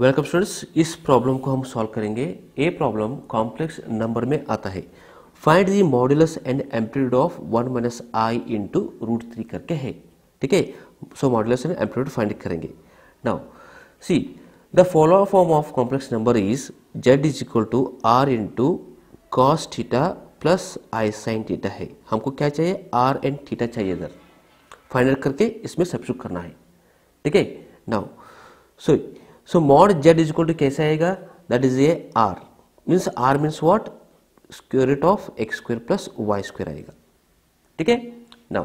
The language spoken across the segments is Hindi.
वेलकम स्टूडेंट्स इस प्रॉब्लम को हम सॉल्व करेंगे ए प्रॉब्लम कॉम्प्लेक्स नंबर में आता है find the modulus and amplitude of one minus i into root three करके है ठीक है so modulus and amplitude find करेंगे now see the follow form of complex number is z is equal to r into cos theta plus i sine theta है हमको क्या चाहिए आर एंड थीटा चाहिए इधर फाइंड करके इसमें सब्सिट्यूट करना है ठीक है now so so, so mod z is equal to कैसे आएगा that is a r means r means what square root of x square plus y square आएगा ठीक है now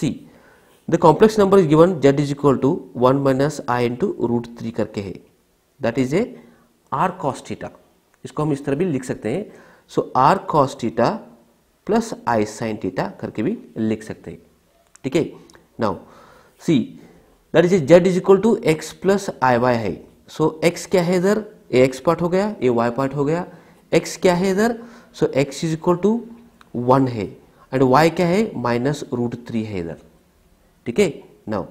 see the complex number is given z is equal to one minus i into root three करके है that is a r cos theta इसको हम इस तरह भी लिख सकते हैं so r कॉस्टिटा plus i sine theta करके भी लिख सकते हैं ठीक है now see that is a z is equal to x plus i y है सो so, x क्या है इधर ए एक्स पार्ट हो गया ए वाई पार्ट हो गया x क्या है इधर so so, x is equal to one है एंड y क्या है माइनस रूट थ्री है इधर ठीक है now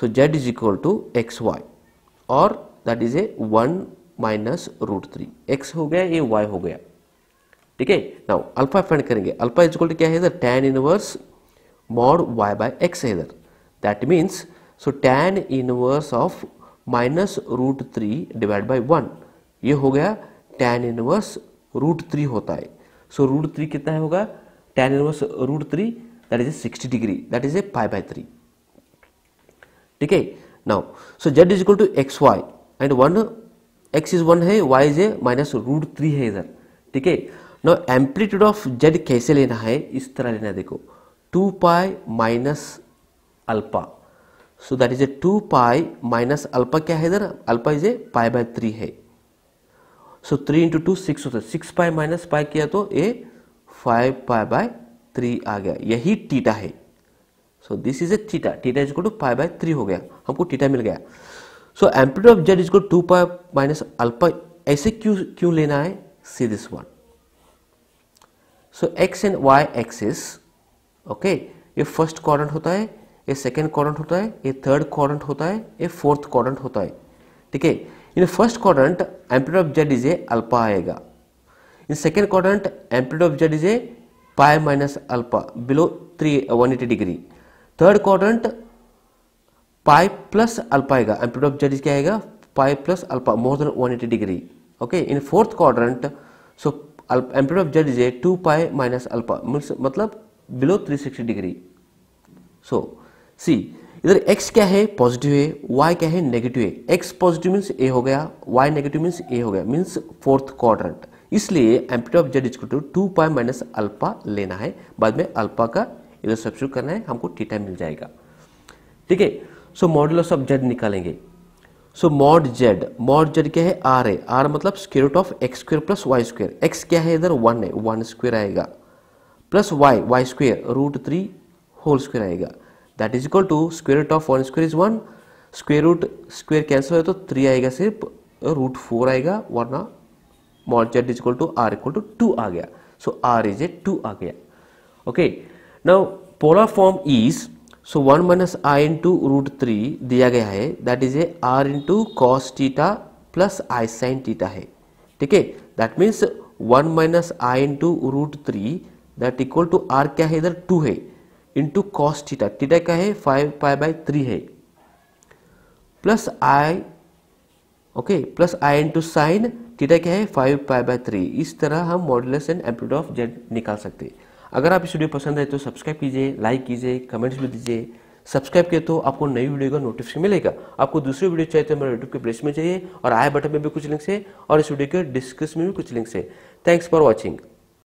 so z is equal to x y और that is a one minus root three x हो गया ए वाई हो गया ठीक है नाउ अल्फा फाइंड करेंगे अल्फा इज इक्वल टू क्या है इधर tan inverse mod y by x है इधर that means so tan inverse of minus root three divide by one ये हो गया टेन इनवर्स रूट थ्री होता है सो रूट थ्री कितना है होगा tan inverse root three that is a sixty degree that is a five by three ठीक है now so z is equal to x y and one x is one है y is a minus root three है इधर ठीक है नाउ एम्पलीट्यूड ऑफ जेड कैसे लेना है इस तरह लेना है देखो two pi minus alpha so that is a two pi minus alpha क्या है इधर alpha is a pi by three है so three into two six होता है सिक्स पाई माइनस पाई किया तो a five pi by three आ गया यही टीटा है so this is a theta theta is two pi by three हो गया हमको टीटा मिल गया so amplitude of z is two pi minus alpha ऐसे क्यों क्यों लेना है see this one so x and y axis okay ये फर्स्ट क्वाड्रेंट होता है ये सेकेंड क्वारंट होता है ये थर्ड क्वारंट होता है ये फोर्थ क्वारंट होता है ठीक है in first quadrant amplitude of z is a alpha आएगा in second quadrant amplitude of z is a pi minus alpha below three one eighty degree third quadrant pi plus alpha आएगा एम्पीड ऑफ जेड इज क्या आएगा pi plus alpha more than one eighty degree okay in fourth quadrant so amplitude of z is a two pi minus alpha मतलब बिलो थ्री सिक्सटी डिग्री सो सी इधर x क्या है पॉजिटिव है y क्या है नेगेटिव है x पॉजिटिव मीन्स a हो गया y नेगेटिव मीन्स a हो गया मीन्स फोर्थ क्वार इसलिए amplitude of z is equal to two two pi minus alpha लेना है बाद में अल्पा का इधर सब्सिट्यूट करना है हमको टीटा मिल जाएगा ठीक है सो मॉडल ऑफ जेड निकालेंगे so mod z mod z क्या है आर है आर मतलब square root of x square plus y square x क्या है इधर वन है वन स्क्वेयर आएगा plus y y square root three whole square आएगा that is equal to square root of one square is one square root square cancel हो तो थ्री आएगा सिर्फ रूट फोर आएगा वरना mod z is equal to are equal to two आ गया सो आर इज ए टू आ गया okay now polar form is so one minus i two root three दिया गया है that is a r into cos theta plus i sine theta है ठीक है that means one minus i into root three that equal to r क्या है इधर टू है इंटू कॉस थीटा थीटा क्या है फाइव फाइव बाई थ्री है plus i okay plus i into sine theta क्या है फाइव पाई बाई थ्री इस तरह हम modulus and amplitude of z निकाल सकते हैं अगर आप इस वीडियो पसंद है तो सब्सक्राइब कीजिए लाइक कीजिए कमेंट्स भी दीजिए सब्सक्राइब किए तो आपको नई वीडियो का नोटिफिकेशन मिलेगा आपको दूसरी वीडियो चाहिए तो मेरे यूट्यूब के प्लेस में चाहिए और आई बटन में भी कुछ लिंक्स है और इस वीडियो के डिस्क्रिप्शन में भी कुछ लिंक्स है थैंक्स फॉर वॉचिंग